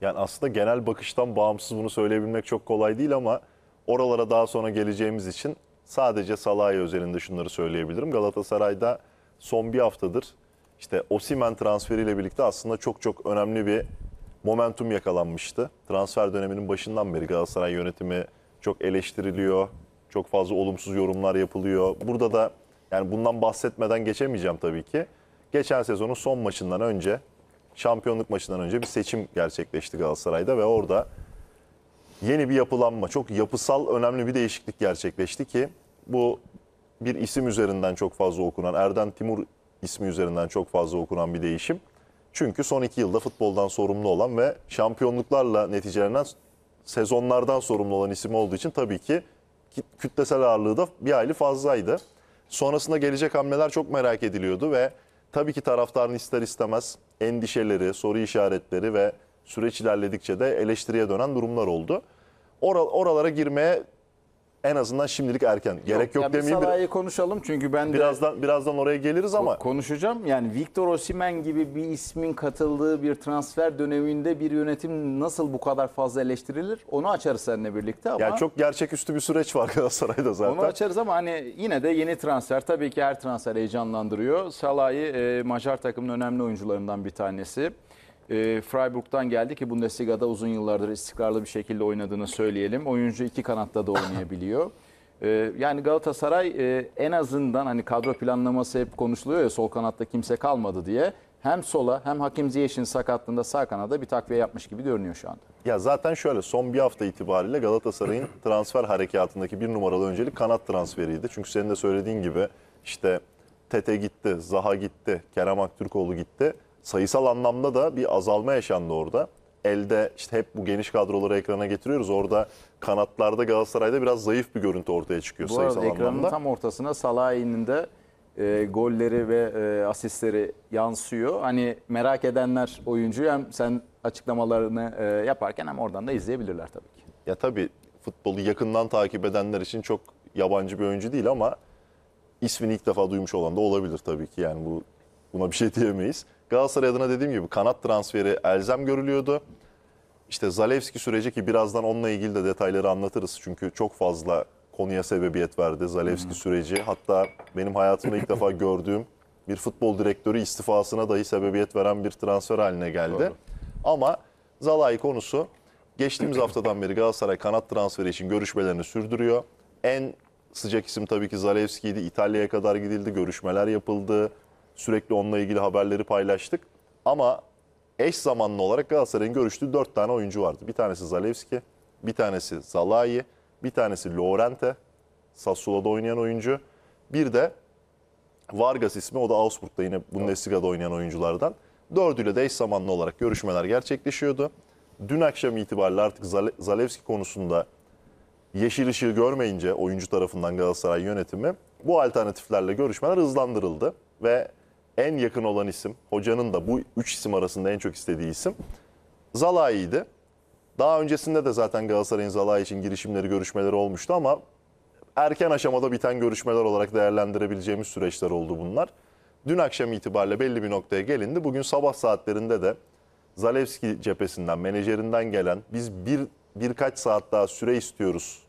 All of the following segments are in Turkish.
Yani aslında genel bakıştan bağımsız bunu söyleyebilmek çok kolay değil ama oralara daha sonra geleceğimiz için sadece Salah'ya özelinde şunları söyleyebilirim. Galatasaray'da son bir haftadır işte Osimen transferiyle birlikte aslında çok çok önemli bir momentum yakalanmıştı. Transfer döneminin başından beri Galatasaray yönetimi çok eleştiriliyor. Çok fazla olumsuz yorumlar yapılıyor. Burada da yani bundan bahsetmeden geçemeyeceğim tabii ki. Geçen sezonun son maçından önce şampiyonluk maçından önce bir seçim gerçekleşti Galatasaray'da ve orada yeni bir yapılanma, çok yapısal önemli bir değişiklik gerçekleşti ki bu bir isim üzerinden çok fazla okunan, Erden Timur ismi üzerinden çok fazla okunan bir değişim. Çünkü son iki yılda futboldan sorumlu olan ve şampiyonluklarla neticelenen sezonlardan sorumlu olan isim olduğu için tabii ki kütlesel ağırlığı da bir hayli fazlaydı. Sonrasında gelecek hamleler çok merak ediliyordu ve Tabii ki taraftarın ister istemez endişeleri, soru işaretleri ve süreç ilerledikçe de eleştiriye dönen durumlar oldu. Or oralara girmeye en azından şimdilik erken. Gerek yok, yok yani demeyeyim. Salah'ı konuşalım çünkü ben birazdan de, birazdan oraya geliriz ama konuşacağım. Yani Victor Osimen gibi bir ismin katıldığı bir transfer döneminde bir yönetim nasıl bu kadar fazla eleştirilir? Onu açarız seninle birlikte ama. Yani çok gerçeküstü bir süreç var Galatasaray'da zaten. Onu açarız ama hani yine de yeni transfer tabii ki her transfer heyecanlandırıyor. Salah'ı e, Macar takımın önemli oyuncularından bir tanesi. E, Freiburg'dan geldi ki Bundesliga'da uzun yıllardır istikrarlı bir şekilde oynadığını söyleyelim. Oyuncu iki kanatta da oynayabiliyor. E, yani Galatasaray e, en azından hani kadro planlaması hep konuşuluyor ya sol kanatta kimse kalmadı diye. Hem sola hem Hakim Ziyech'in sakatlığında sağ kanada bir takviye yapmış gibi görünüyor şu anda. Ya zaten şöyle son bir hafta itibariyle Galatasaray'ın transfer harekatındaki bir numaralı öncelik kanat transferiydi. Çünkü senin de söylediğin gibi işte Tete gitti, Zaha gitti, Kerem Aktürkoğlu gitti sayısal anlamda da bir azalma yaşandı orada. Elde işte hep bu geniş kadroları ekrana getiriyoruz. Orada kanatlarda Galatasaray'da biraz zayıf bir görüntü ortaya çıkıyor bu sayısal arada ekranın anlamda. tam ortasına salahinin de e, golleri ve e, asistleri yansıyor. Hani merak edenler oyuncuyu hem sen açıklamalarını e, yaparken hem oradan da izleyebilirler tabii ki. Ya tabii futbolu yakından takip edenler için çok yabancı bir oyuncu değil ama ismini ilk defa duymuş olan da olabilir tabii ki. Yani bu buna bir şey diyemeyiz. Galatasaray adına dediğim gibi kanat transferi elzem görülüyordu. İşte Zalewski süreci ki birazdan onunla ilgili de detayları anlatırız. Çünkü çok fazla konuya sebebiyet verdi Zalewski hmm. süreci. Hatta benim hayatımda ilk defa gördüğüm bir futbol direktörü istifasına dahi sebebiyet veren bir transfer haline geldi. Doğru. Ama Zalay konusu geçtiğimiz haftadan beri Galatasaray kanat transferi için görüşmelerini sürdürüyor. En sıcak isim tabii ki Zalewski'ydi. İtalya'ya kadar gidildi, görüşmeler yapıldı. Sürekli onunla ilgili haberleri paylaştık. Ama eş zamanlı olarak Galatasaray'ın görüştüğü dört tane oyuncu vardı. Bir tanesi Zalewski, bir tanesi Zalai, bir tanesi Lorente, Sassuolo'da oynayan oyuncu. Bir de Vargas ismi o da Augsburg'da yine Bundesliga'da oynayan oyunculardan. Dördüyle de eş zamanlı olarak görüşmeler gerçekleşiyordu. Dün akşam itibariyle artık Zalewski konusunda yeşil ışığı görmeyince oyuncu tarafından Galatasaray yönetimi bu alternatiflerle görüşmeler hızlandırıldı ve en yakın olan isim, hocanın da bu üç isim arasında en çok istediği isim Zalai'ydi. Daha öncesinde de zaten Galatasaray'ın Zalai için girişimleri, görüşmeleri olmuştu ama erken aşamada biten görüşmeler olarak değerlendirebileceğimiz süreçler oldu bunlar. Dün akşam itibariyle belli bir noktaya gelindi. Bugün sabah saatlerinde de Zalewski cephesinden, menajerinden gelen biz bir birkaç saat daha süre istiyoruz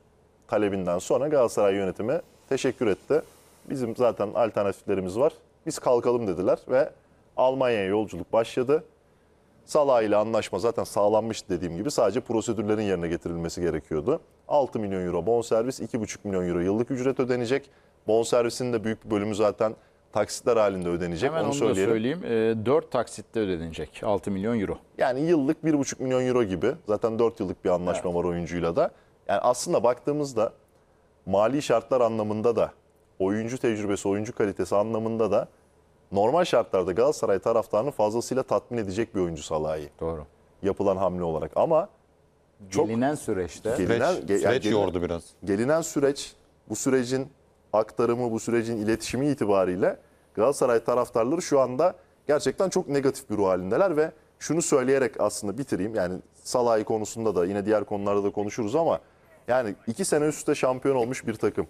talebinden sonra Galatasaray yönetimi teşekkür etti. Bizim zaten alternatiflerimiz var. Biz kalkalım dediler ve Almanya'ya yolculuk başladı. Salah ile anlaşma zaten sağlanmış dediğim gibi sadece prosedürlerin yerine getirilmesi gerekiyordu. 6 milyon euro bonservis, 2,5 milyon euro yıllık ücret ödenecek. Bonservisin de büyük bir bölümü zaten taksitler halinde ödenecek. Hemen onu, onu söyleyelim. söyleyeyim. E, ee, 4 taksitte ödenecek 6 milyon euro. Yani yıllık 1,5 milyon euro gibi. Zaten 4 yıllık bir anlaşma evet. var oyuncuyla da. Yani aslında baktığımızda mali şartlar anlamında da oyuncu tecrübesi, oyuncu kalitesi anlamında da normal şartlarda Galatasaray taraftarını fazlasıyla tatmin edecek bir oyuncu Salah'ı. Doğru. Yapılan hamle olarak ama çok gelinen süreçte gelinen, süreç, ge, süreç yani, yordu biraz. Gelinen süreç bu sürecin aktarımı, bu sürecin iletişimi itibariyle Galatasaray taraftarları şu anda gerçekten çok negatif bir ruh halindeler ve şunu söyleyerek aslında bitireyim. Yani Salah'ı konusunda da yine diğer konularda da konuşuruz ama yani iki sene üstte şampiyon olmuş bir takım.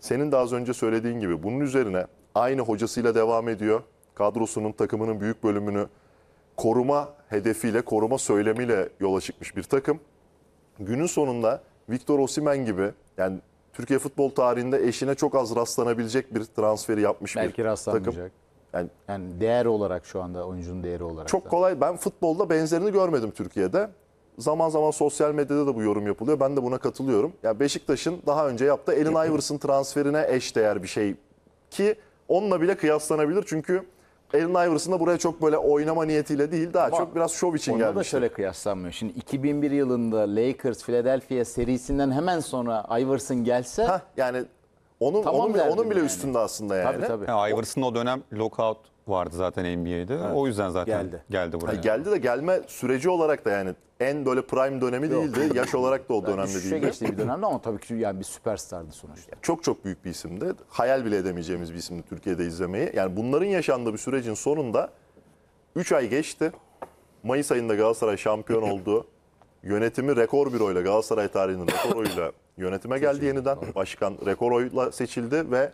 Senin daha az önce söylediğin gibi bunun üzerine Aynı hocasıyla devam ediyor. Kadrosunun takımının büyük bölümünü koruma hedefiyle, koruma söylemiyle yola çıkmış bir takım. Günün sonunda Victor Osimen gibi yani Türkiye futbol tarihinde eşine çok az rastlanabilecek bir transferi yapmış Belki bir takım. Belki rastlanmayacak. Yani, yani değer olarak şu anda oyuncunun değeri olarak. Çok da. kolay. Ben futbolda benzerini görmedim Türkiye'de. Zaman zaman sosyal medyada da bu yorum yapılıyor. Ben de buna katılıyorum. Ya yani Beşiktaş'ın daha önce yaptığı Elin Iverson transferine eş değer bir şey ki onunla bile kıyaslanabilir. Çünkü Allen Iverson da buraya çok böyle oynama niyetiyle değil daha Ama çok biraz şov için gelmiş. Ona da şöyle kıyaslanmıyor. Şimdi 2001 yılında Lakers Philadelphia serisinden hemen sonra Iverson gelse Heh, yani onun Tamam onun, bile- onun bile yani. üstünde aslında yani. Tabii tabii. Yani Iverson'ın o dönem lockout vardı zaten NBA'de. O yüzden zaten Geldi. geldi, buraya. Ay, Geldi de gelme süreci olarak da yani en böyle prime dönemi değildi. Yaş olarak da o dönemde Düşüşe değildi. geçti bir dönemde ama tabii ki yani bir süperstardı sonuçta. Çok çok büyük bir isimdi. Hayal bile edemeyeceğimiz bir isimdi Türkiye'de izlemeyi. Yani bunların yaşandığı bir sürecin sonunda 3 ay geçti. Mayıs ayında Galatasaray şampiyon oldu. Yönetimi rekor bir oyla. Galatasaray tarihinin rekor oyla. Yönetime geldi yeniden. Başkan rekor oyla seçildi ve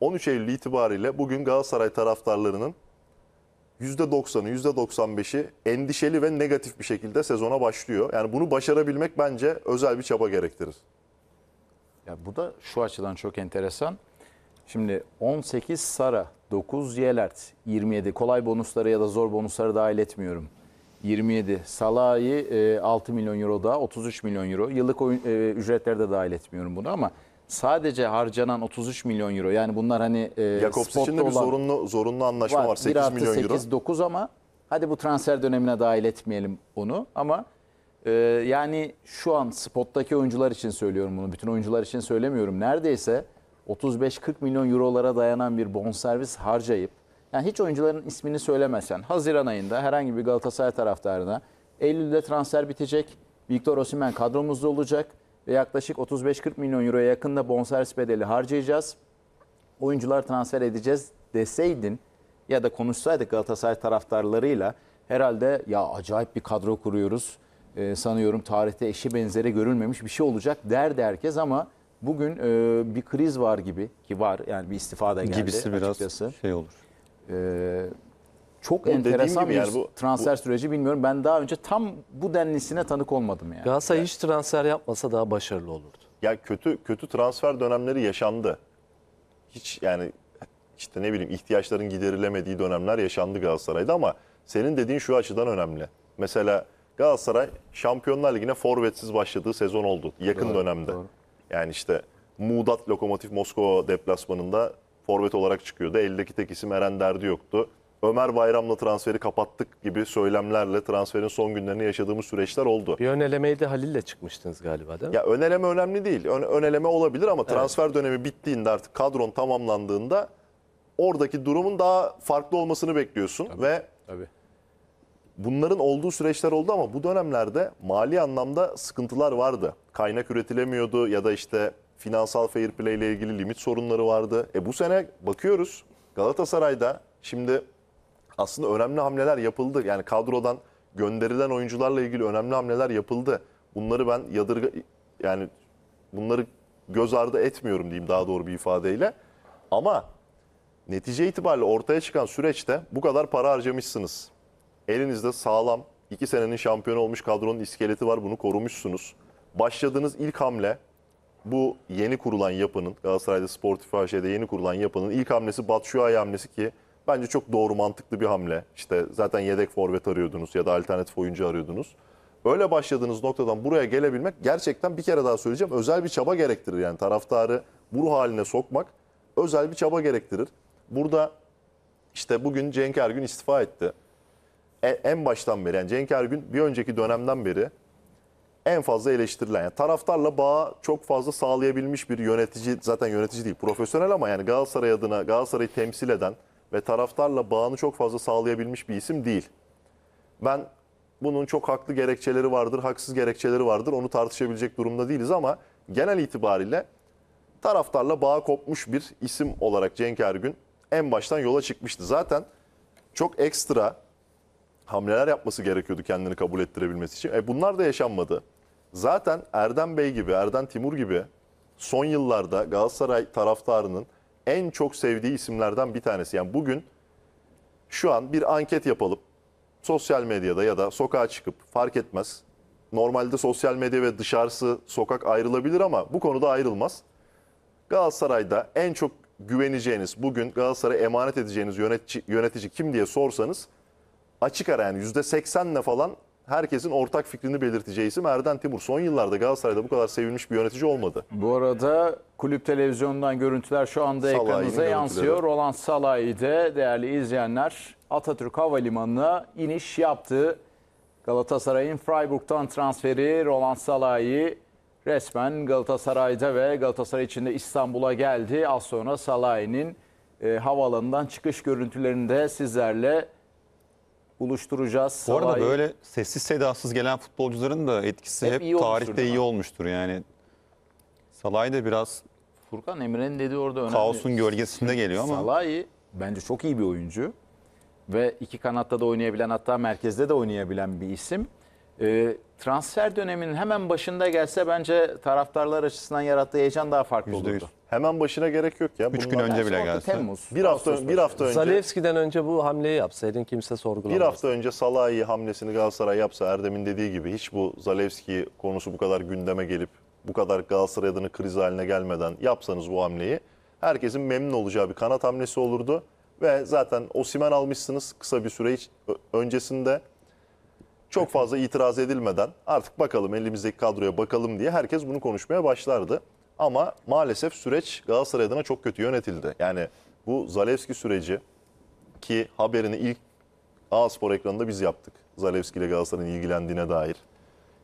13 Eylül itibariyle bugün Galatasaray taraftarlarının %90'ı, %95'i endişeli ve negatif bir şekilde sezona başlıyor. Yani bunu başarabilmek bence özel bir çaba gerektirir. Ya bu da şu açıdan çok enteresan. Şimdi 18 Sara, 9 Yelert, 27 kolay bonusları ya da zor bonusları dahil etmiyorum. 27. Salah'ı e, 6 milyon euro daha 33 milyon euro. Yıllık oyun, e, ücretleri de dahil etmiyorum bunu ama sadece harcanan 33 milyon euro. Yani bunlar hani e, Jakobs için de bir zorunlu, zorunlu anlaşma var, var 8 1 milyon 8, euro. 8, 9 ama hadi bu transfer dönemine dahil etmeyelim onu ama e, yani şu an spottaki oyuncular için söylüyorum bunu. Bütün oyuncular için söylemiyorum. Neredeyse 35-40 milyon eurolara dayanan bir bonservis harcayıp yani hiç oyuncuların ismini söylemesen Haziran ayında herhangi bir Galatasaray taraftarına Eylül'de transfer bitecek. Victor Osimhen kadromuzda olacak ve yaklaşık 35-40 milyon euroya yakında bonservis bedeli harcayacağız. Oyuncular transfer edeceğiz deseydin ya da konuşsaydık Galatasaray taraftarlarıyla herhalde ya acayip bir kadro kuruyoruz. Ee, sanıyorum tarihte eşi benzeri görülmemiş bir şey olacak derdi herkes ama bugün e, bir kriz var gibi ki var yani bir istifa da geldi Gibisi biraz şey olur. Ee, çok o enteresan bir yani bu, transfer bu, süreci bilmiyorum. Ben daha önce tam bu denlisine tanık olmadım yani. Galatasaray yani. hiç transfer yapmasa daha başarılı olurdu. Ya kötü kötü transfer dönemleri yaşandı. Hiç yani işte ne bileyim ihtiyaçların giderilemediği dönemler yaşandı Galatasaray'da ama senin dediğin şu açıdan önemli. Mesela Galatasaray Şampiyonlar Ligi'ne forvetsiz başladığı sezon oldu yakın doğru, dönemde. Doğru. Yani işte Muğdat Lokomotif Moskova deplasmanında forvet olarak çıkıyordu. Eldeki tek isim Eren Derdi yoktu. Ömer Bayram'la transferi kapattık gibi söylemlerle transferin son günlerini yaşadığımız süreçler oldu. Bir önelemeyi de Halil'le çıkmıştınız galiba değil mi? Ya öneleme önemli değil. Ön, öneleme olabilir ama evet. transfer dönemi bittiğinde artık kadron tamamlandığında oradaki durumun daha farklı olmasını bekliyorsun tabii, ve tabii. bunların olduğu süreçler oldu ama bu dönemlerde mali anlamda sıkıntılar vardı. Kaynak üretilemiyordu ya da işte finansal fair play ile ilgili limit sorunları vardı. E bu sene bakıyoruz Galatasaray'da şimdi aslında önemli hamleler yapıldı. Yani kadrodan gönderilen oyuncularla ilgili önemli hamleler yapıldı. Bunları ben yadırga yani bunları göz ardı etmiyorum diyeyim daha doğru bir ifadeyle. Ama netice itibariyle ortaya çıkan süreçte bu kadar para harcamışsınız. Elinizde sağlam, iki senenin şampiyonu olmuş kadronun iskeleti var bunu korumuşsunuz. Başladığınız ilk hamle bu yeni kurulan yapının Galatasaray'da Sportif AŞ'de yeni kurulan yapının ilk hamlesi Batshuayi hamlesi ki bence çok doğru mantıklı bir hamle. İşte zaten yedek forvet arıyordunuz ya da alternatif oyuncu arıyordunuz. Öyle başladığınız noktadan buraya gelebilmek gerçekten bir kere daha söyleyeceğim özel bir çaba gerektirir. Yani taraftarı bu ruh haline sokmak özel bir çaba gerektirir. Burada işte bugün Cenk Ergün istifa etti. E, en baştan beri yani Cenk Ergün bir önceki dönemden beri en fazla eleştirilen. Yani taraftarla bağ çok fazla sağlayabilmiş bir yönetici zaten yönetici değil profesyonel ama yani Galatasaray adına Galatasaray'ı temsil eden ve taraftarla bağını çok fazla sağlayabilmiş bir isim değil. Ben bunun çok haklı gerekçeleri vardır, haksız gerekçeleri vardır. Onu tartışabilecek durumda değiliz ama genel itibariyle taraftarla bağ kopmuş bir isim olarak Cenk Ergün en baştan yola çıkmıştı. Zaten çok ekstra hamleler yapması gerekiyordu kendini kabul ettirebilmesi için. E bunlar da yaşanmadı. Zaten Erdem Bey gibi, Erdem Timur gibi son yıllarda Galatasaray taraftarının en çok sevdiği isimlerden bir tanesi. Yani bugün şu an bir anket yapalım. Sosyal medyada ya da sokağa çıkıp fark etmez. Normalde sosyal medya ve dışarısı sokak ayrılabilir ama bu konuda ayrılmaz. Galatasaray'da en çok güveneceğiniz, bugün Galatasaray'a emanet edeceğiniz yönetici, yönetici kim diye sorsanız açık ara yani yüzde %80'le falan herkesin ortak fikrini belirteceği isim Erden Timur. Son yıllarda Galatasaray'da bu kadar sevilmiş bir yönetici olmadı. Bu arada kulüp televizyonundan görüntüler şu anda Salah'ın ekranınıza yansıyor. Görüntüleri. Roland Salah'ı de değerli izleyenler Atatürk Havalimanı'na iniş yaptı. Galatasaray'ın Freiburg'dan transferi Roland Salah'ı resmen Galatasaray'da ve Galatasaray içinde İstanbul'a geldi. Az sonra Salah'ın e, havalanından çıkış görüntülerini de sizlerle buluşturacağız. Bu arada Savayı- böyle sessiz sedasız gelen futbolcuların da etkisi Hep hep, iyi tarihte iyi olmuştur yani. Salay da biraz Furkan Emre'nin dediği orada önemli. kaosun gölgesinde geliyor ama Salahi bence çok iyi bir oyuncu. Ve iki kanatta da oynayabilen hatta merkezde de oynayabilen bir isim. E, transfer döneminin hemen başında gelse bence taraftarlar açısından yarattığı heyecan daha farklı %100. olurdu. Hemen başına gerek yok ya. Üç gün önce bile geldi. Temmuz. bir hafta bir hafta önce Zalewski'den önce bu hamleyi yapsaydın kimse sorgulamaz. bir hafta önce Salahi hamlesini Galatasaray yapsa Erdem'in dediği gibi hiç bu Zalewski konusu bu kadar gündeme gelip bu kadar Galatasaray adına kriz haline gelmeden yapsanız bu hamleyi herkesin memnun olacağı bir kanat hamlesi olurdu ve zaten Osimhen almışsınız kısa bir süre hiç- öncesinde çok fazla itiraz edilmeden artık bakalım elimizdeki kadroya bakalım diye herkes bunu konuşmaya başlardı. Ama maalesef süreç Galatasaray adına çok kötü yönetildi. Yani bu Zalewski süreci ki haberini ilk A Spor ekranında biz yaptık. Zalewski ile Galatasaray'ın ilgilendiğine dair.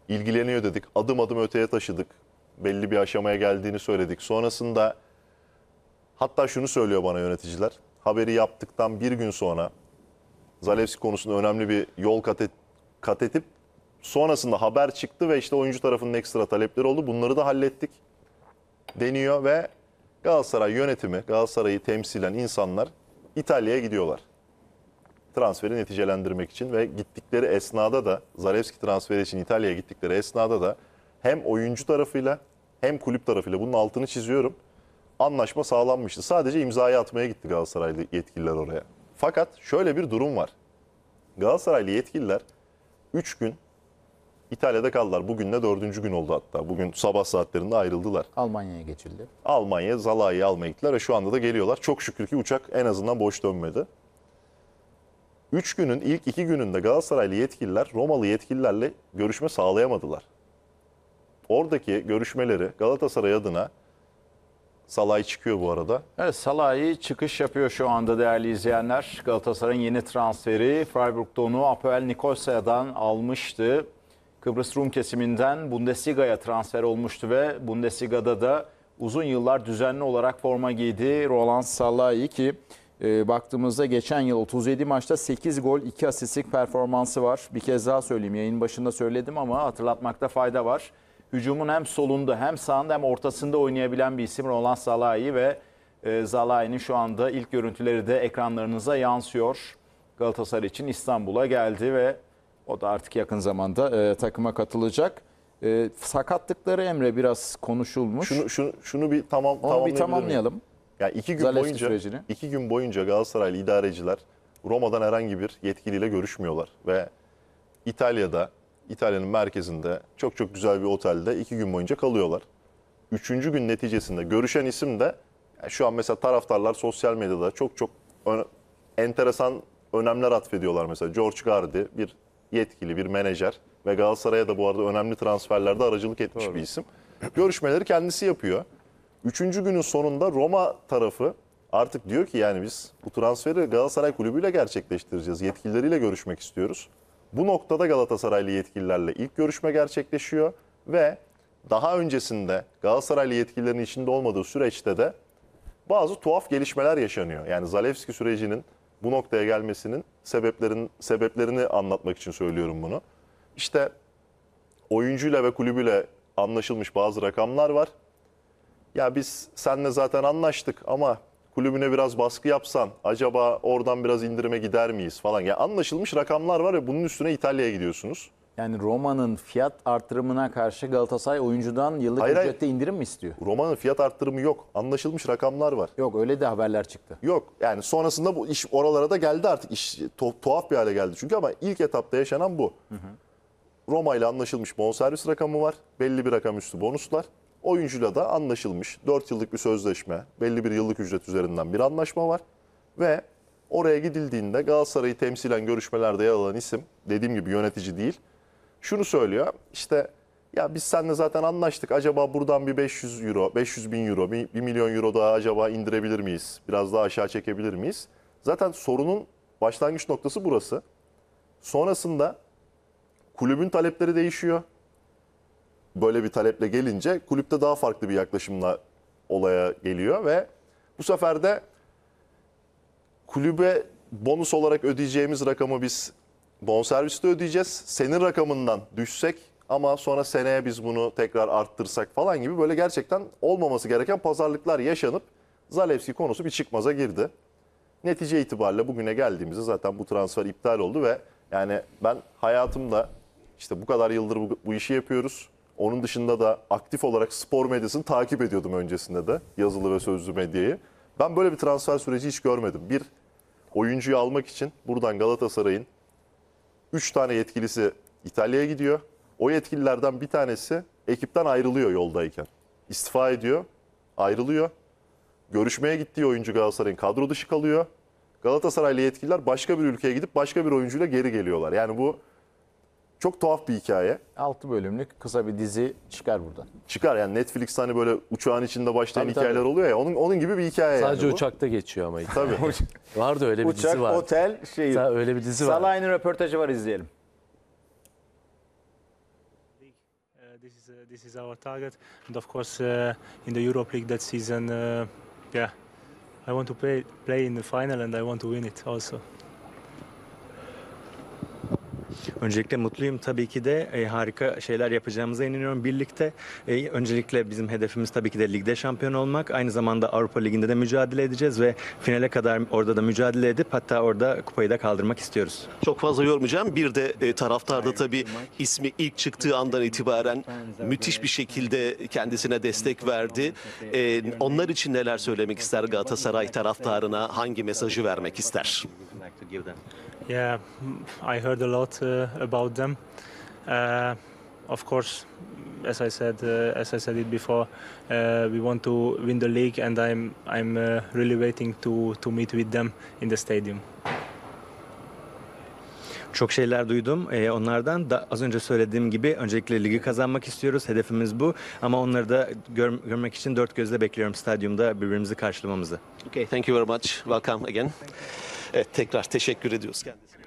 İlgileniyor dedik. Adım adım öteye taşıdık. Belli bir aşamaya geldiğini söyledik. Sonrasında hatta şunu söylüyor bana yöneticiler. Haberi yaptıktan bir gün sonra Zalewski konusunda önemli bir yol kat ettiğini kat edip sonrasında haber çıktı ve işte oyuncu tarafının ekstra talepleri oldu. Bunları da hallettik deniyor ve Galatasaray yönetimi, Galatasaray'ı temsilen insanlar İtalya'ya gidiyorlar. Transferi neticelendirmek için ve gittikleri esnada da Zarevski transferi için İtalya'ya gittikleri esnada da hem oyuncu tarafıyla hem kulüp tarafıyla bunun altını çiziyorum. Anlaşma sağlanmıştı. Sadece imzayı atmaya gitti Galatasaraylı yetkililer oraya. Fakat şöyle bir durum var. Galatasaraylı yetkililer 3 gün İtalya'da kaldılar. Bugün de dördüncü gün oldu hatta. Bugün sabah saatlerinde ayrıldılar. Almanya'ya geçildi. Almanya, Zalai'yi almaya gittiler ve şu anda da geliyorlar. Çok şükür ki uçak en azından boş dönmedi. Üç günün ilk iki gününde Galatasaraylı yetkililer Romalı yetkililerle görüşme sağlayamadılar. Oradaki görüşmeleri Galatasaray adına Salay çıkıyor bu arada. Evet Salay çıkış yapıyor şu anda değerli izleyenler. Galatasaray'ın yeni transferi Freiburg'da onu Apoel Nikosya'dan almıştı. Kıbrıs Rum kesiminden Bundesliga'ya transfer olmuştu ve Bundesliga'da da uzun yıllar düzenli olarak forma giydi Roland Salai ki e, baktığımızda geçen yıl 37 maçta 8 gol 2 asistlik performansı var. Bir kez daha söyleyeyim yayın başında söyledim ama hatırlatmakta fayda var hücumun hem solunda hem sağında hem ortasında oynayabilen bir isim olan Salahi ve e, Zalai'nin şu anda ilk görüntüleri de ekranlarınıza yansıyor. Galatasaray için İstanbul'a geldi ve o da artık yakın zamanda e, takıma katılacak. E, sakatlıkları Emre biraz konuşulmuş. Şunu şunu, şunu bir tamam Onu bir tamamlayalım. Miyim? Yani iki gün Zalesli boyunca sürecini. iki gün boyunca Galatasaraylı idareciler Roma'dan herhangi bir yetkiliyle görüşmüyorlar ve İtalya'da İtalya'nın merkezinde çok çok güzel bir otelde iki gün boyunca kalıyorlar. Üçüncü gün neticesinde görüşen isim de şu an mesela taraftarlar sosyal medyada çok çok öne, enteresan önemler atfediyorlar. Mesela George Gardi bir yetkili bir menajer ve Galatasaray'a da bu arada önemli transferlerde aracılık etmiş Doğru. bir isim. Görüşmeleri kendisi yapıyor. Üçüncü günün sonunda Roma tarafı artık diyor ki yani biz bu transferi Galatasaray kulübüyle gerçekleştireceğiz. Yetkilileriyle görüşmek istiyoruz. Bu noktada Galatasaraylı yetkililerle ilk görüşme gerçekleşiyor ve daha öncesinde Galatasaraylı yetkililerin içinde olmadığı süreçte de bazı tuhaf gelişmeler yaşanıyor. Yani Zalewski sürecinin bu noktaya gelmesinin sebeplerin sebeplerini anlatmak için söylüyorum bunu. İşte oyuncuyla ve kulübüyle anlaşılmış bazı rakamlar var. Ya biz senle zaten anlaştık ama kulübüne biraz baskı yapsan acaba oradan biraz indirime gider miyiz falan. Ya yani anlaşılmış rakamlar var ve bunun üstüne İtalya'ya gidiyorsunuz. Yani Roma'nın fiyat artırımına karşı Galatasaray oyuncudan yıllık hayır, ücrette hayır. indirim mi istiyor? Roma'nın fiyat artırımı yok. Anlaşılmış rakamlar var. Yok öyle de haberler çıktı. Yok yani sonrasında bu iş oralara da geldi artık. İş tuhaf bir hale geldi çünkü ama ilk etapta yaşanan bu. Hı hı. Roma ile anlaşılmış bonservis rakamı var. Belli bir rakam üstü bonuslar. Oyuncuyla da anlaşılmış 4 yıllık bir sözleşme, belli bir yıllık ücret üzerinden bir anlaşma var. Ve oraya gidildiğinde Galatasaray'ı temsilen görüşmelerde yer alan isim, dediğim gibi yönetici değil, şunu söylüyor. İşte ya biz seninle zaten anlaştık. Acaba buradan bir 500 euro, 500 bin euro, 1 milyon euro daha acaba indirebilir miyiz? Biraz daha aşağı çekebilir miyiz? Zaten sorunun başlangıç noktası burası. Sonrasında kulübün talepleri değişiyor böyle bir taleple gelince kulüpte daha farklı bir yaklaşımla olaya geliyor ve bu sefer de kulübe bonus olarak ödeyeceğimiz rakamı biz bonserviste ödeyeceğiz. Senin rakamından düşsek ama sonra seneye biz bunu tekrar arttırsak falan gibi böyle gerçekten olmaması gereken pazarlıklar yaşanıp Zalewski konusu bir çıkmaza girdi. Netice itibariyle bugüne geldiğimizde zaten bu transfer iptal oldu ve yani ben hayatımda işte bu kadar yıldır bu, bu işi yapıyoruz. Onun dışında da aktif olarak spor medyasını takip ediyordum öncesinde de yazılı ve sözlü medyayı. Ben böyle bir transfer süreci hiç görmedim. Bir oyuncuyu almak için buradan Galatasaray'ın 3 tane yetkilisi İtalya'ya gidiyor. O yetkililerden bir tanesi ekipten ayrılıyor yoldayken. İstifa ediyor, ayrılıyor. Görüşmeye gittiği oyuncu Galatasaray'ın kadro dışı kalıyor. Galatasaraylı yetkililer başka bir ülkeye gidip başka bir oyuncuyla geri geliyorlar. Yani bu çok tuhaf bir hikaye. 6 bölümlük kısa bir dizi çıkar buradan. Çıkar yani Netflix hani böyle uçağın içinde başlayan Tabii, hikayeler tabii. oluyor ya onun onun gibi bir hikaye Sadece yani bu. uçakta geçiyor ama. Tabii. Vardı öyle bir Uçak, dizi var. Uçak, otel, şey. Sa- öyle bir dizi var. Salah'ın röportajı var izleyelim. Uh, this is, uh, this is our target, and of course, uh, in the Europa League that season, uh, yeah, I want to play play in the final, and I want to win it also. Öncelikle mutluyum tabii ki de e, harika şeyler yapacağımıza inanıyorum birlikte. E, öncelikle bizim hedefimiz tabii ki de ligde şampiyon olmak. Aynı zamanda Avrupa Ligi'nde de mücadele edeceğiz ve finale kadar orada da mücadele edip hatta orada kupayı da kaldırmak istiyoruz. Çok fazla yormayacağım. Bir de e, taraftarda tabii ismi ilk çıktığı andan itibaren müthiş bir şekilde kendisine destek verdi. E, onlar için neler söylemek ister Galatasaray taraftarına? Hangi mesajı vermek ister? give them? Yeah, I heard a lot uh, about them. Uh, of course, as I said, uh, as I said it before, we want to win the league, and I'm I'm really waiting to to meet with them in the stadium. Çok şeyler duydum e, onlardan. Da, az önce söylediğim gibi öncelikle ligi kazanmak istiyoruz. Hedefimiz bu. Ama onları da gör, görmek için dört gözle bekliyorum stadyumda birbirimizi karşılamamızı. Okay, thank you very much. Welcome again. Evet, tekrar teşekkür ediyoruz kendisine.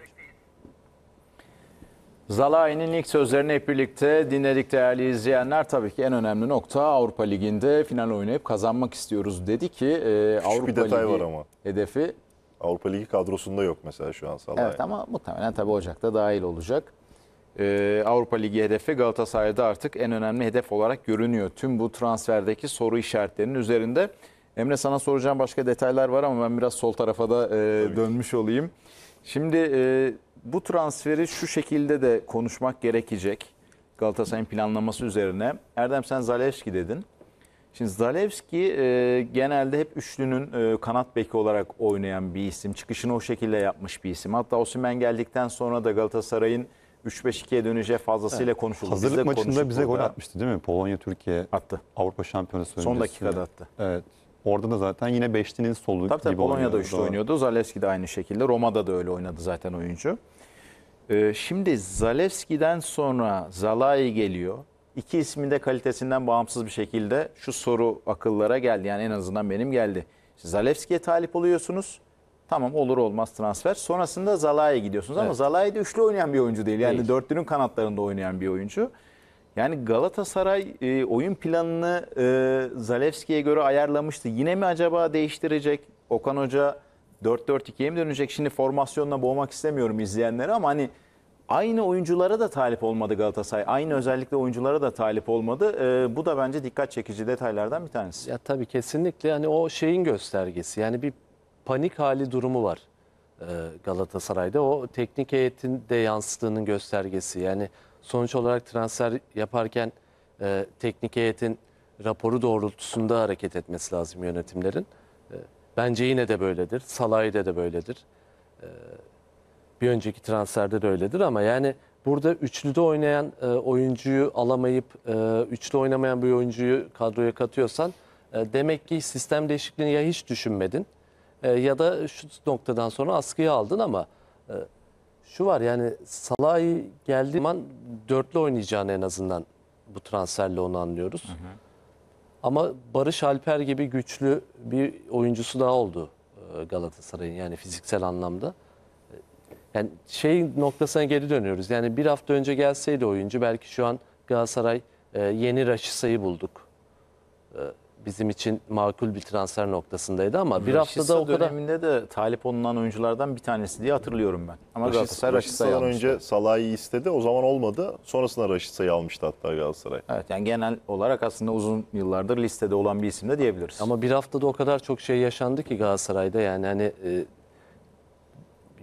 Zalai'nin ilk sözlerini hep birlikte dinledik değerli izleyenler. Tabii ki en önemli nokta Avrupa Ligi'nde final oynayıp kazanmak istiyoruz dedi ki e, Avrupa bir detay Ligi var ama. hedefi Avrupa Ligi kadrosunda yok mesela şu an Salah. Evet ama muhtemelen tabii Ocak'ta dahil olacak. Ee, Avrupa Ligi hedefi Galatasaray'da artık en önemli hedef olarak görünüyor. Tüm bu transferdeki soru işaretlerinin üzerinde. Emre sana soracağım başka detaylar var ama ben biraz sol tarafa da e, dönmüş olayım. Şimdi e, bu transferi şu şekilde de konuşmak gerekecek. Galatasaray'ın planlaması üzerine. Erdem sen Zaleski dedin. Şimdi Zalewski e, genelde hep üçlünün e, kanat beki olarak oynayan bir isim. Çıkışını o şekilde yapmış bir isim. Hatta Osimhen geldikten sonra da Galatasaray'ın 3-5-2'ye döneceği fazlasıyla evet. konuşuldu. Hazırlık bize maçında bize gol atmıştı değil mi? Polonya Türkiye attı. Avrupa Şampiyonası öncesi. Son dakikada attı. Evet. Orada da zaten yine Beşli'nin solu tabii, tabii gibi Polonya'da oynuyordu. Polonya'da 3'te oynuyordu. Zalewski de aynı şekilde. Roma'da da öyle oynadı zaten oyuncu. Ee, şimdi Zalewski'den sonra Zalai geliyor iki ismin de kalitesinden bağımsız bir şekilde şu soru akıllara geldi. Yani en azından benim geldi. Zalewski'ye talip oluyorsunuz. Tamam olur olmaz transfer. Sonrasında Zalai'ye gidiyorsunuz ama evet. Zalai de üçlü oynayan bir oyuncu değil. Yani değil. dörtlünün kanatlarında oynayan bir oyuncu. Yani Galatasaray e, oyun planını e, Zalewski'ye göre ayarlamıştı. Yine mi acaba değiştirecek? Okan Hoca 4-4-2'ye mi dönecek? Şimdi formasyonla boğmak istemiyorum izleyenleri ama hani Aynı oyunculara da talip olmadı Galatasaray. Aynı özellikle oyunculara da talip olmadı. E, bu da bence dikkat çekici detaylardan bir tanesi. Ya tabii kesinlikle hani o şeyin göstergesi. Yani bir panik hali durumu var e, Galatasaray'da. O teknik heyetin de yansıdığının göstergesi. Yani sonuç olarak transfer yaparken e, teknik heyetin raporu doğrultusunda hareket etmesi lazım yönetimlerin. E, bence yine de böyledir. Salay'da da böyledir. E, bir önceki transferde de öyledir ama yani burada üçlüde oynayan e, oyuncuyu alamayıp e, üçlü oynamayan bir oyuncuyu kadroya katıyorsan e, demek ki sistem değişikliğini ya hiç düşünmedin e, ya da şu noktadan sonra askıya aldın ama e, şu var yani Salah'ı geldiği zaman dörtlü oynayacağını en azından bu transferle onu anlıyoruz. Hı hı. Ama Barış Alper gibi güçlü bir oyuncusu daha oldu e, Galatasaray'ın yani fiziksel anlamda. Yani şey noktasına geri dönüyoruz. Yani bir hafta önce gelseydi oyuncu belki şu an Galatasaray e, yeni Raşisa'yı bulduk. E, bizim için makul bir transfer noktasındaydı ama bir Raşisa haftada o kadar... döneminde de talip olunan oyunculardan bir tanesi diye hatırlıyorum ben. Ama Raşisa, Galatasaray Raşisa'yı almıştı. önce Salah'ı istedi. O zaman olmadı. Sonrasında Raşisa'yı almıştı hatta Galatasaray. Evet yani genel olarak aslında uzun yıllardır listede olan bir isim de diyebiliriz. Ama bir haftada o kadar çok şey yaşandı ki Galatasaray'da yani hani e,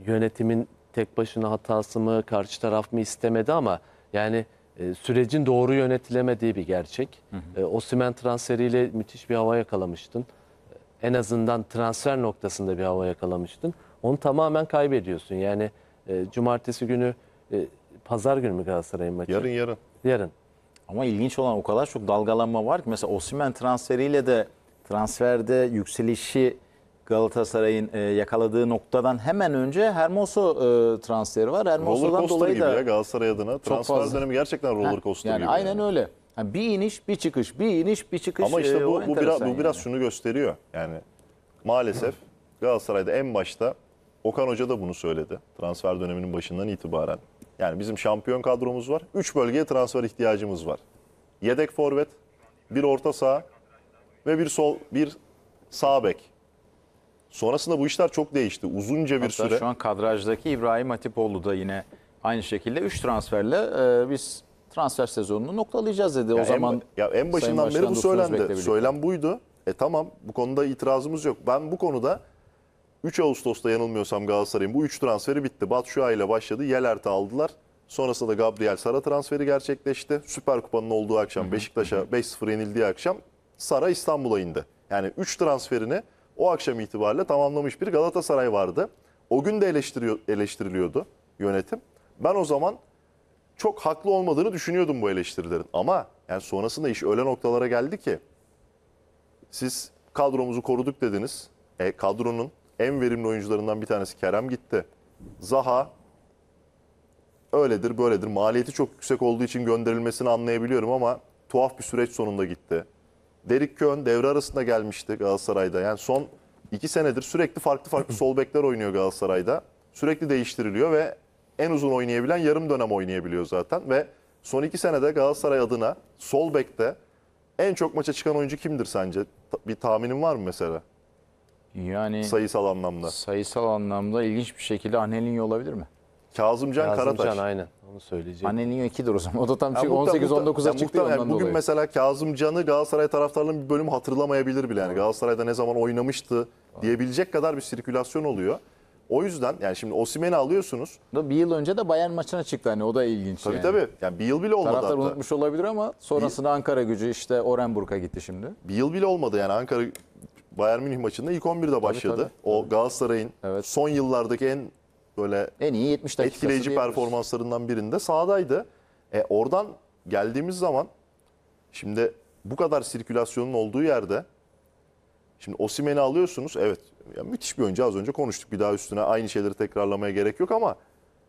yönetimin tek başına hatası mı, karşı taraf mı istemedi ama yani e, sürecin doğru yönetilemediği bir gerçek. Hı hı. E, Osimen transferiyle müthiş bir hava yakalamıştın. E, en azından transfer noktasında bir hava yakalamıştın. Onu tamamen kaybediyorsun. Yani e, cumartesi günü, pazar günü mü Galatasaray'ın maçı? Yarın yarın. Yarın. Ama ilginç olan o kadar çok dalgalanma var ki. Mesela Osimen transferiyle de transferde yükselişi Galatasaray'ın e, yakaladığı noktadan hemen önce Hermoso e, transferi var. Hermoso'dan dolayı gibi da ya Galatasaray adına transfer fazla. dönemi gerçekten roller coaster yani gibi. Aynen yani. öyle. Yani bir iniş, bir çıkış, bir iniş, bir çıkış. Ama işte e, bu, bu biraz yani. şunu gösteriyor. Yani maalesef Galatasaray'da en başta Okan Hoca da bunu söyledi. Transfer döneminin başından itibaren. Yani bizim şampiyon kadromuz var. 3 bölgeye transfer ihtiyacımız var. Yedek forvet, bir orta saha ve bir sol bir sağ bek. Sonrasında bu işler çok değişti. Uzunca bir Hatta süre. şu an kadrajdaki İbrahim Hatipoğlu da yine aynı şekilde 3 transferle e, biz transfer sezonunu noktalayacağız dedi. Ya o en, zaman ya en başından beri bu söylendi. Söylen buydu. E tamam bu konuda itirazımız yok. Ben bu konuda 3 Ağustos'ta yanılmıyorsam Galatasaray'ın bu 3 transferi bitti. Batshuayi ile başladı. Yelert'i aldılar. Sonrasında da Gabriel Sara transferi gerçekleşti. Süper Kupa'nın olduğu akşam Beşiktaş'a 5-0 yenildiği akşam Sara İstanbul'a indi. Yani 3 transferini o akşam itibariyle tamamlamış bir Galatasaray vardı. O gün de eleştiriyor, eleştiriliyordu yönetim. Ben o zaman çok haklı olmadığını düşünüyordum bu eleştirilerin. Ama yani sonrasında iş öyle noktalara geldi ki siz kadromuzu koruduk dediniz. E, kadronun en verimli oyuncularından bir tanesi Kerem gitti. Zaha öyledir böyledir. Maliyeti çok yüksek olduğu için gönderilmesini anlayabiliyorum ama tuhaf bir süreç sonunda gitti. Derik Köhn devre arasında gelmişti Galatasaray'da. Yani son iki senedir sürekli farklı farklı sol bekler oynuyor Galatasaray'da. Sürekli değiştiriliyor ve en uzun oynayabilen yarım dönem oynayabiliyor zaten. Ve son iki senede Galatasaray adına sol bekte en çok maça çıkan oyuncu kimdir sence? Bir tahminin var mı mesela? Yani sayısal anlamda. Sayısal anlamda ilginç bir şekilde Angelinho olabilir mi? Kazımcan Karatay. Kazımcan aynen. Onu söyleyeceğim. Annenin ekidir o zaman. O da tam yani şey 18-19'a çıktı yani Bugün dolayı. mesela Kazımcan'ı Galatasaray taraftarlarının bir bölüm hatırlamayabilir bile. Yani evet. Galatasaray'da ne zaman oynamıştı evet. diyebilecek kadar bir sirkülasyon oluyor. O yüzden yani şimdi Osimeni alıyorsunuz. Da bir yıl önce de Bayern maçına çıktı hani o da ilginç tabii yani. Tabii Yani bir yıl bile olmadı Taraftar hatta. unutmuş olabilir ama sonrasında bir, Ankara gücü işte Orenburg'a gitti şimdi. Bir yıl bile olmadı yani Ankara Bayern Münih maçında ilk 11'de başladı. Tabii, tabii, o Galatasaray'ın evet. son yıllardaki en böyle en iyi 70 etkileyici performanslarından birinde sağdaydı. E, oradan geldiğimiz zaman şimdi bu kadar sirkülasyonun olduğu yerde şimdi Osimhen'i alıyorsunuz. Evet ya müthiş bir oyuncu az önce konuştuk. Bir daha üstüne aynı şeyleri tekrarlamaya gerek yok ama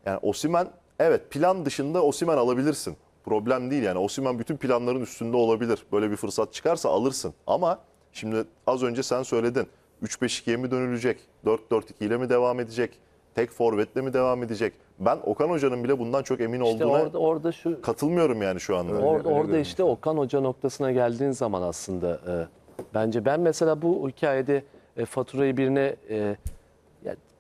yani Osimhen evet plan dışında Osimen alabilirsin. Problem değil yani Osimen bütün planların üstünde olabilir. Böyle bir fırsat çıkarsa alırsın. Ama şimdi az önce sen söyledin. 3-5-2'ye mi dönülecek? 4-4-2 ile mi devam edecek? Tek forvetle mi devam edecek? Ben Okan Hoca'nın bile bundan çok emin işte olduğuna orada, orada şu, katılmıyorum yani şu anda. or, orada işte Okan Hoca noktasına geldiğin zaman aslında e, bence ben mesela bu hikayede e, faturayı birine e,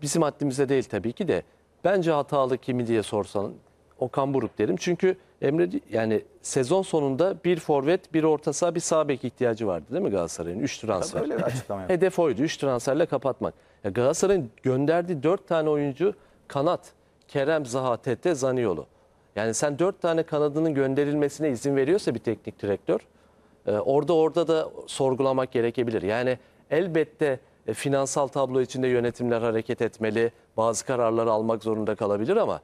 bizim haddimizde değil tabii ki de bence hatalı kimi diye sorsan Okan Buruk derim. Çünkü Emre yani sezon sonunda bir forvet, bir orta saha, bir sağ bek ihtiyacı vardı değil mi Galatasaray'ın? 3 transfer. Tabii öyle bir açıklama yaptı. Hedef oydu 3 transferle kapatmak. Ya Galatasaray'ın gönderdiği 4 tane oyuncu kanat. Kerem, Zaha, Tete, Zaniolo. Yani sen 4 tane kanadının gönderilmesine izin veriyorsa bir teknik direktör e, orada orada da sorgulamak gerekebilir. Yani elbette e, finansal tablo içinde yönetimler hareket etmeli, bazı kararları almak zorunda kalabilir ama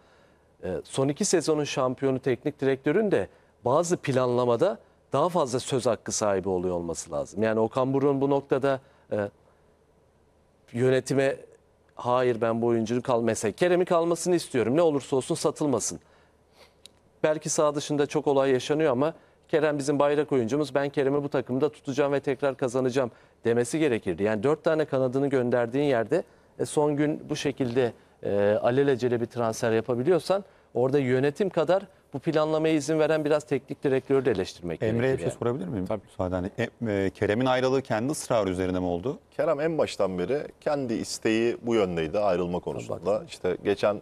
ee, son iki sezonun şampiyonu teknik direktörün de bazı planlamada daha fazla söz hakkı sahibi oluyor olması lazım. Yani Okan Burun bu noktada e, yönetime hayır ben bu oyuncunun kal mesela Kerem'i kalmasını istiyorum. Ne olursa olsun satılmasın. Belki sağ dışında çok olay yaşanıyor ama Kerem bizim bayrak oyuncumuz. Ben Kerem'i bu takımda tutacağım ve tekrar kazanacağım demesi gerekirdi. Yani dört tane kanadını gönderdiğin yerde e, son gün bu şekilde e, alelacele bir transfer yapabiliyorsan orada yönetim kadar bu planlamaya izin veren biraz teknik direktörü de eleştirmek Emre'ye gerekir. bir şey sorabilir miyim? Tabii. Sadece E, e, Kerem'in ayrılığı kendi ısrarı üzerine mi oldu? Kerem en baştan beri kendi isteği bu yöndeydi ayrılma konusunda. İşte geçen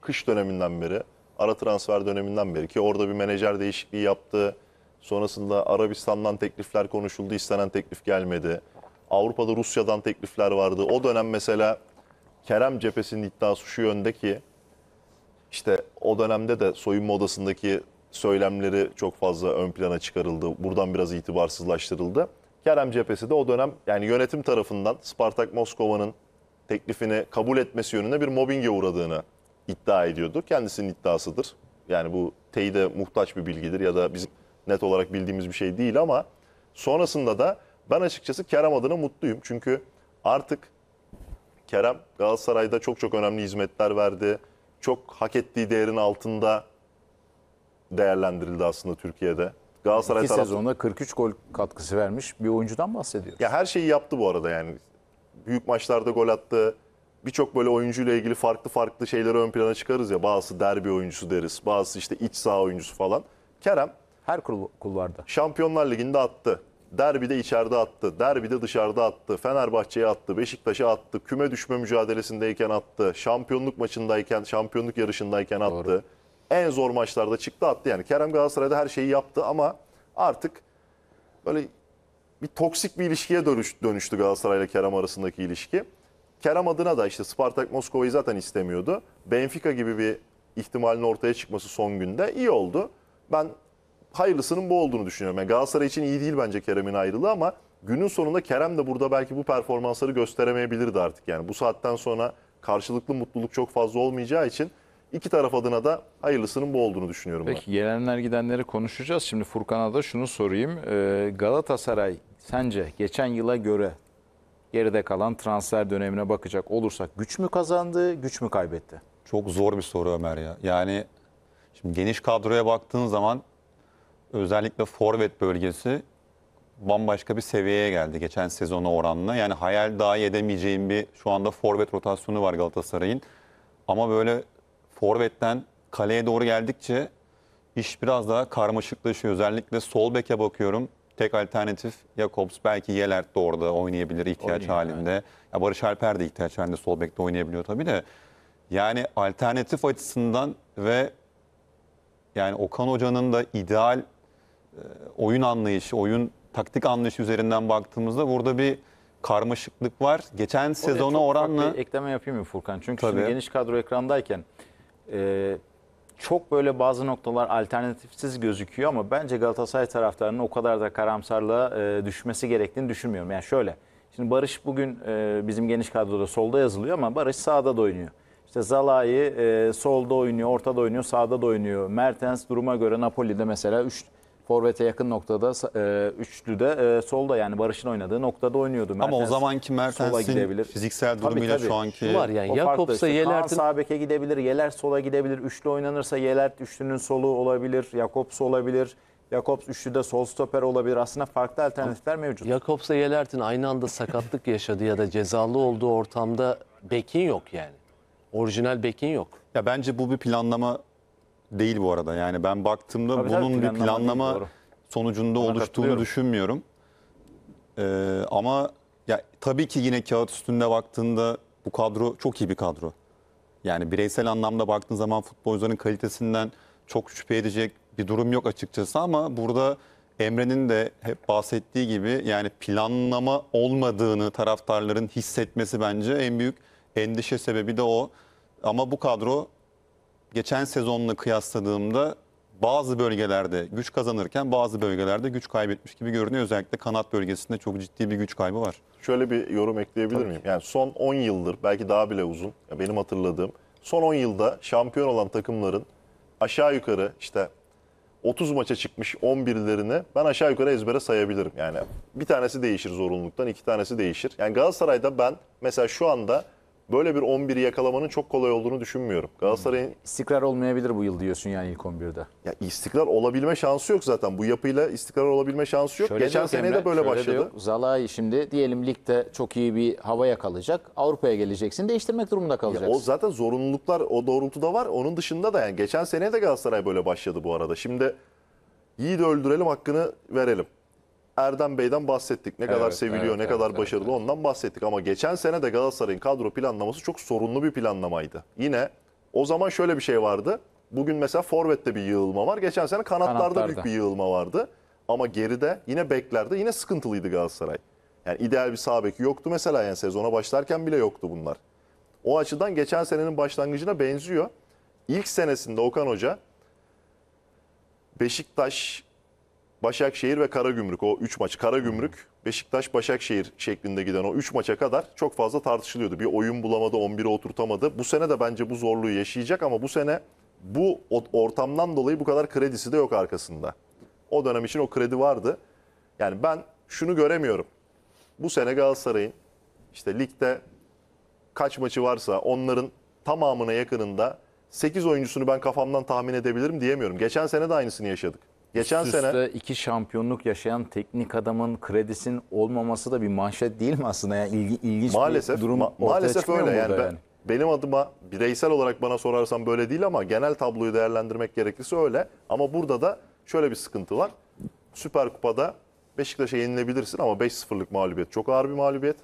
kış döneminden beri, ara transfer döneminden beri ki orada bir menajer değişikliği yaptı. Sonrasında Arabistan'dan teklifler konuşuldu, istenen teklif gelmedi. Avrupa'da Rusya'dan teklifler vardı. O dönem mesela Kerem cephesinin iddiası şu yönde ki işte o dönemde de soyunma odasındaki söylemleri çok fazla ön plana çıkarıldı. Buradan biraz itibarsızlaştırıldı. Kerem cephesi de o dönem yani yönetim tarafından Spartak Moskova'nın teklifini kabul etmesi yönünde bir mobbinge uğradığını iddia ediyordu. Kendisinin iddiasıdır. Yani bu teyide muhtaç bir bilgidir ya da bizim net olarak bildiğimiz bir şey değil ama sonrasında da ben açıkçası Kerem adına mutluyum. Çünkü artık Kerem Galatasaray'da çok çok önemli hizmetler verdi. Çok hak ettiği değerin altında değerlendirildi aslında Türkiye'de. Galatasaray İki tarafı... sezonda 43 gol katkısı vermiş bir oyuncudan bahsediyoruz. Ya her şeyi yaptı bu arada yani. Büyük maçlarda gol attı. Birçok böyle oyuncuyla ilgili farklı farklı şeyleri ön plana çıkarız ya. Bazısı derbi oyuncusu deriz. Bazısı işte iç saha oyuncusu falan. Kerem her kulvarda. Şampiyonlar Ligi'nde attı. Derbide içeride attı, derbide dışarıda attı, Fenerbahçe'ye attı, Beşiktaş'a attı, küme düşme mücadelesindeyken attı, şampiyonluk maçındayken, şampiyonluk yarışındayken attı. Doğru. En zor maçlarda çıktı attı yani. Kerem Galatasaray'da her şeyi yaptı ama artık böyle bir toksik bir ilişkiye dönüş, dönüştü Galatasaray ile Kerem arasındaki ilişki. Kerem adına da işte Spartak Moskova'yı zaten istemiyordu. Benfica gibi bir ihtimalin ortaya çıkması son günde iyi oldu. Ben hayırlısının bu olduğunu düşünüyorum. Yani Galatasaray için iyi değil bence Kerem'in ayrılığı ama günün sonunda Kerem de burada belki bu performansları gösteremeyebilirdi artık. Yani bu saatten sonra karşılıklı mutluluk çok fazla olmayacağı için iki taraf adına da hayırlısının bu olduğunu düşünüyorum. Peki ben. gelenler gidenleri konuşacağız. Şimdi Furkan'a da şunu sorayım. Ee, Galatasaray sence geçen yıla göre geride kalan transfer dönemine bakacak olursak güç mü kazandı, güç mü kaybetti? Çok zor bir soru Ömer ya. Yani şimdi geniş kadroya baktığın zaman özellikle forvet bölgesi bambaşka bir seviyeye geldi geçen sezona oranla. Yani hayal dahi edemeyeceğim bir şu anda forvet rotasyonu var Galatasaray'ın. Ama böyle forvetten kaleye doğru geldikçe iş biraz daha karmaşıklaşıyor. Özellikle sol beke bakıyorum. Tek alternatif Jakobs belki Yelert de orada oynayabilir ihtiyaç Oynuyor, halinde. Yani. Ya Barış Alper de ihtiyaç halinde sol bekte oynayabiliyor tabii de. Yani alternatif açısından ve yani Okan Hoca'nın da ideal e, oyun anlayışı, oyun taktik anlayışı üzerinden baktığımızda burada bir karmaşıklık var. Geçen Oraya sezona çok oranla... bir ekleme yapayım mı Furkan? Çünkü Tabii. şimdi geniş kadro ekrandayken e, çok böyle bazı noktalar alternatifsiz gözüküyor ama bence Galatasaray taraftarının o kadar da karamsarlığa e, düşmesi gerektiğini düşünmüyorum. Yani şöyle, şimdi Barış bugün e, bizim geniş kadroda solda yazılıyor ama Barış sağda da oynuyor. İşte Zalai e, solda oynuyor, ortada oynuyor, sağda da oynuyor. Mertens duruma göre Napoli'de mesela 3 Forvet'e yakın noktada e, üçlü de e, solda yani Barış'ın oynadığı noktada oynuyordu. Mertens, Ama o zamanki Mertens'in fiziksel durumuyla tabii, tabii. şu anki Şu var yani Jakobs'a işte. Yelert'in sağ beke gidebilir, Yeler sola gidebilir. Üçlü oynanırsa Yelert üçlünün solu olabilir, Jakobs olabilir. Jakobs üçlü de sol stoper olabilir. Aslında farklı alternatifler mevcut. Jakobs'a Yelert'in aynı anda sakatlık yaşadığı ya da cezalı olduğu ortamda bekin yok yani. Orijinal bekin yok. Ya bence bu bir planlama değil bu arada. Yani ben baktığımda Tabii bunun tabii, bir planlama sonucunda Ona oluştuğunu düşünmüyorum. Ee, ama ya tabii ki yine kağıt üstünde baktığında bu kadro çok iyi bir kadro. Yani bireysel anlamda baktığın zaman futbolcuların kalitesinden çok şüphe edecek bir durum yok açıkçası ama burada Emre'nin de hep bahsettiği gibi yani planlama olmadığını taraftarların hissetmesi bence en büyük endişe sebebi de o. Ama bu kadro geçen sezonla kıyasladığımda bazı bölgelerde güç kazanırken bazı bölgelerde güç kaybetmiş gibi görünüyor. Özellikle kanat bölgesinde çok ciddi bir güç kaybı var. Şöyle bir yorum ekleyebilir Tabii. miyim? Yani son 10 yıldır belki daha bile uzun benim hatırladığım son 10 yılda şampiyon olan takımların aşağı yukarı işte 30 maça çıkmış 11'lerini ben aşağı yukarı ezbere sayabilirim. Yani bir tanesi değişir zorunluluktan, iki tanesi değişir. Yani Galatasaray'da ben mesela şu anda böyle bir 11'i yakalamanın çok kolay olduğunu düşünmüyorum. Galatasaray'ın hmm. istikrar olmayabilir bu yıl diyorsun yani ilk 11'de. ya istikrar olabilme şansı yok zaten. Bu yapıyla istikrar olabilme şansı yok. Şöyle Geçen yok sene de böyle şöyle başladı. yok. Zalai şimdi diyelim ligde çok iyi bir hava yakalayacak. Avrupa'ya geleceksin değiştirmek durumunda Ya o zaten zorunluluklar o doğrultuda var. Onun dışında da yani geçen sene de Galatasaray böyle başladı bu arada. Şimdi Yiğit'i öldürelim hakkını verelim. Erdem Bey'den bahsettik. Ne evet, kadar seviliyor, evet, ne kadar evet, başarılı evet. ondan bahsettik. Ama geçen sene de Galatasaray'ın kadro planlaması çok sorunlu bir planlamaydı. Yine o zaman şöyle bir şey vardı. Bugün mesela Forvet'te bir yığılma var. Geçen sene kanatlarda, kanatlarda. büyük bir yığılma vardı. Ama geride yine beklerde yine sıkıntılıydı Galatasaray. Yani ideal bir sağ beki yoktu mesela yani sezona başlarken bile yoktu bunlar. O açıdan geçen senenin başlangıcına benziyor. İlk senesinde Okan Hoca Beşiktaş Başakşehir ve Karagümrük o 3 maç. Karagümrük, Beşiktaş, Başakşehir şeklinde giden o 3 maça kadar çok fazla tartışılıyordu. Bir oyun bulamadı, 11'e oturtamadı. Bu sene de bence bu zorluğu yaşayacak ama bu sene bu ortamdan dolayı bu kadar kredisi de yok arkasında. O dönem için o kredi vardı. Yani ben şunu göremiyorum. Bu sene Galatasaray'ın işte ligde kaç maçı varsa onların tamamına yakınında 8 oyuncusunu ben kafamdan tahmin edebilirim diyemiyorum. Geçen sene de aynısını yaşadık. Geçen Üst sene iki şampiyonluk yaşayan teknik adamın kredisinin olmaması da bir manşet değil mi aslında? Yani ilgi, ilginç maalesef, bir durum ma maalesef öyle yani, ben, Benim adıma bireysel olarak bana sorarsan böyle değil ama genel tabloyu değerlendirmek gerekirse öyle. Ama burada da şöyle bir sıkıntı var. Süper Kupa'da Beşiktaş'a yenilebilirsin ama 5-0'lık mağlubiyet çok ağır bir mağlubiyet.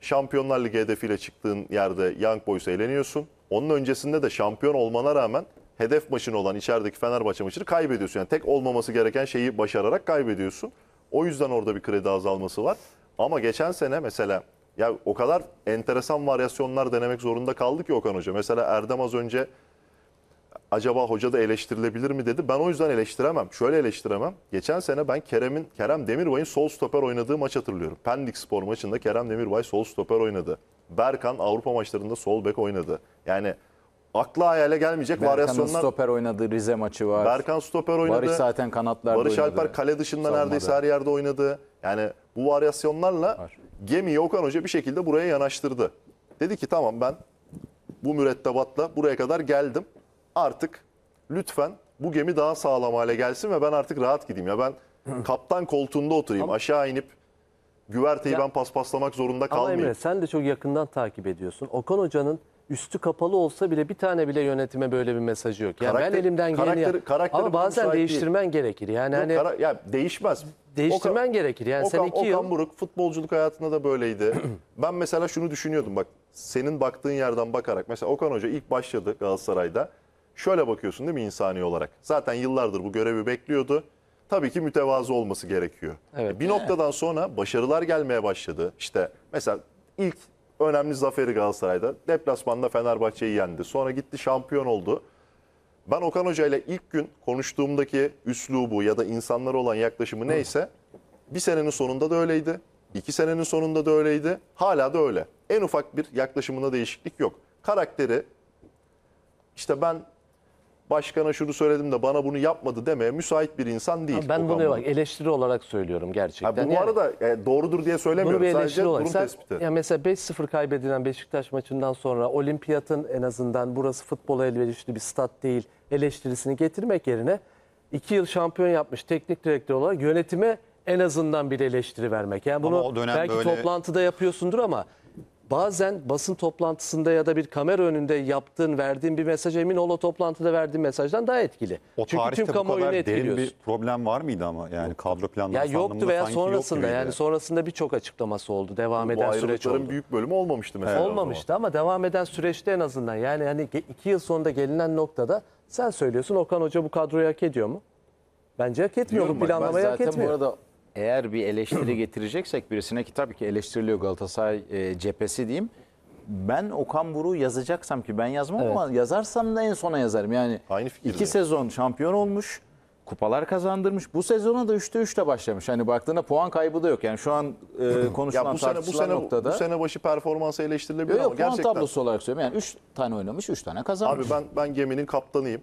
Şampiyonlar Ligi hedefiyle çıktığın yerde Young Boys'a eğleniyorsun. Onun öncesinde de şampiyon olmana rağmen hedef maçın olan içerideki Fenerbahçe maçını kaybediyorsun. Yani tek olmaması gereken şeyi başararak kaybediyorsun. O yüzden orada bir kredi azalması var. Ama geçen sene mesela ya o kadar enteresan varyasyonlar denemek zorunda kaldı ki Okan Hoca. Mesela Erdem az önce acaba hoca da eleştirilebilir mi dedi. Ben o yüzden eleştiremem. Şöyle eleştiremem. Geçen sene ben Kerem'in Kerem Demirbay'ın sol stoper oynadığı maç hatırlıyorum. Pendik Spor maçında Kerem Demirbay sol stoper oynadı. Berkan Avrupa maçlarında sol bek oynadı. Yani akla hayale gelmeyecek Berkan'ın varyasyonlar. stoper oynadı, Rize maçı var. Berkan stoper oynadı. Barış zaten kanatlarda Barış oynadı. Alper kale dışında Savunmadı. neredeyse her yerde oynadı. Yani bu varyasyonlarla var. gemiyi Okan Hoca bir şekilde buraya yanaştırdı. Dedi ki tamam ben bu mürettebatla buraya kadar geldim. Artık lütfen bu gemi daha sağlam hale gelsin ve ben artık rahat gideyim. Ya ben kaptan koltuğunda oturayım aşağı inip güverteyi Ya- ben paspaslamak zorunda Ama kalmayayım. Emre sen de çok yakından takip ediyorsun. Okan Hoca'nın üstü kapalı olsa bile bir tane bile yönetime böyle bir mesajı yok. Yani karakter, ben elimden geleni karakter, karakter ama bazen değiştirmen değil. gerekir. Yani yok, hani kara, ya değişmez. Değiştirmen Okan, gerekir. Yani Okan, sen iki Okan yıl Okan Buruk futbolculuk hayatında da böyleydi. ben mesela şunu düşünüyordum bak senin baktığın yerden bakarak mesela Okan Hoca ilk başladı Galatasaray'da. Şöyle bakıyorsun değil mi insani olarak? Zaten yıllardır bu görevi bekliyordu. Tabii ki mütevazı olması gerekiyor. Evet. Bir noktadan sonra başarılar gelmeye başladı. İşte mesela ilk Önemli zaferi Galatasaray'da. Deplasmanda Fenerbahçe'yi yendi. Sonra gitti şampiyon oldu. Ben Okan Hoca ile ilk gün konuştuğumdaki üslubu ya da insanlara olan yaklaşımı neyse bir senenin sonunda da öyleydi. İki senenin sonunda da öyleydi. Hala da öyle. En ufak bir yaklaşımında değişiklik yok. Karakteri işte ben başkana şunu söyledim de bana bunu yapmadı demeye müsait bir insan değil. Ama ben bunu bak eleştiri olarak söylüyorum gerçekten. Ha, bu yani, arada e, doğrudur diye söylemiyorum. Bunu bir eleştiri Sadece olarak. Sen, tespiti. Ya mesela 5-0 kaybedilen Beşiktaş maçından sonra olimpiyatın en azından burası futbola elverişli bir stat değil eleştirisini getirmek yerine 2 yıl şampiyon yapmış teknik direktör olarak yönetime en azından bir eleştiri vermek. Yani bunu belki böyle... toplantıda yapıyorsundur ama bazen basın toplantısında ya da bir kamera önünde yaptığın, verdiğin bir mesaj emin ol o toplantıda verdiğin mesajdan daha etkili. O Çünkü tüm kamuoyunu etkiliyorsun. Derin bir problem var mıydı ama yani yok. kadro planlaması ya yoktu veya sonrasında yoktu yani sonrasında birçok açıklaması oldu. Devam Bu eden süreç oldu. büyük bölümü olmamıştı mesela. Evet. Olmamıştı ama devam eden süreçte en azından yani hani iki yıl sonunda gelinen noktada sen söylüyorsun Okan Hoca bu kadroyu hak ediyor mu? Bence hak etmiyor. Diyorum bu planlamayı hak etmiyor. bu arada eğer bir eleştiri getireceksek birisine ki tabii ki eleştiriliyor Galatasaray e, cephesi diyeyim. Ben Okan Buruk'u yazacaksam ki ben yazmam Evet. ama yazarsam da en sona yazarım. Yani Aynı fikirdeyim. iki sezon şampiyon olmuş, kupalar kazandırmış. Bu sezona da 3'te 3'te başlamış. Hani baktığında puan kaybı da yok. Yani şu an e, konuşulan Ya bu sene bu sene noktada. bu sene başı performansı eleştirilebilir Yok, ama puan gerçekten tablosu olarak söylüyorum. Yani 3 tane oynamış, 3 tane kazanmış. abi ben ben geminin kaptanıyım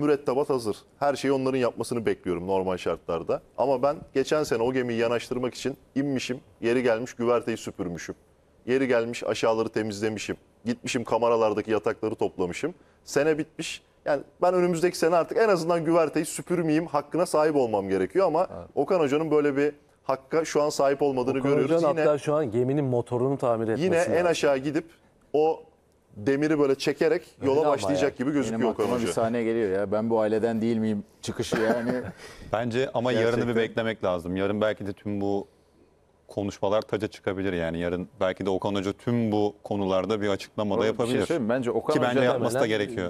mürettebat hazır. Her şeyi onların yapmasını bekliyorum normal şartlarda. Ama ben geçen sene o gemiyi yanaştırmak için inmişim, yeri gelmiş güverteyi süpürmüşüm. Yeri gelmiş aşağıları temizlemişim. Gitmişim kameralardaki yatakları toplamışım. Sene bitmiş. Yani ben önümüzdeki sene artık en azından güverteyi süpürmeyeyim hakkına sahip olmam gerekiyor ama evet. Okan Hoca'nın böyle bir hakka şu an sahip olmadığını Okan görüyoruz. Okan Hoca'nın hatta şu an geminin motorunu tamir etmesi Yine lazım. en aşağı gidip o demiri böyle çekerek yola ama başlayacak gibi gözüküyor Benim Okan aklıma bir Hoca. sahne geliyor ya. Ben bu aileden değil miyim? Çıkışı yani. Bence ama yarını bir beklemek lazım. Yarın belki de tüm bu konuşmalar taca çıkabilir yani. Yarın belki de Okan Hoca tüm bu konularda bir açıklama da Bir şey yapabilir. Bence Okan Ki bence yapması da gerekiyor.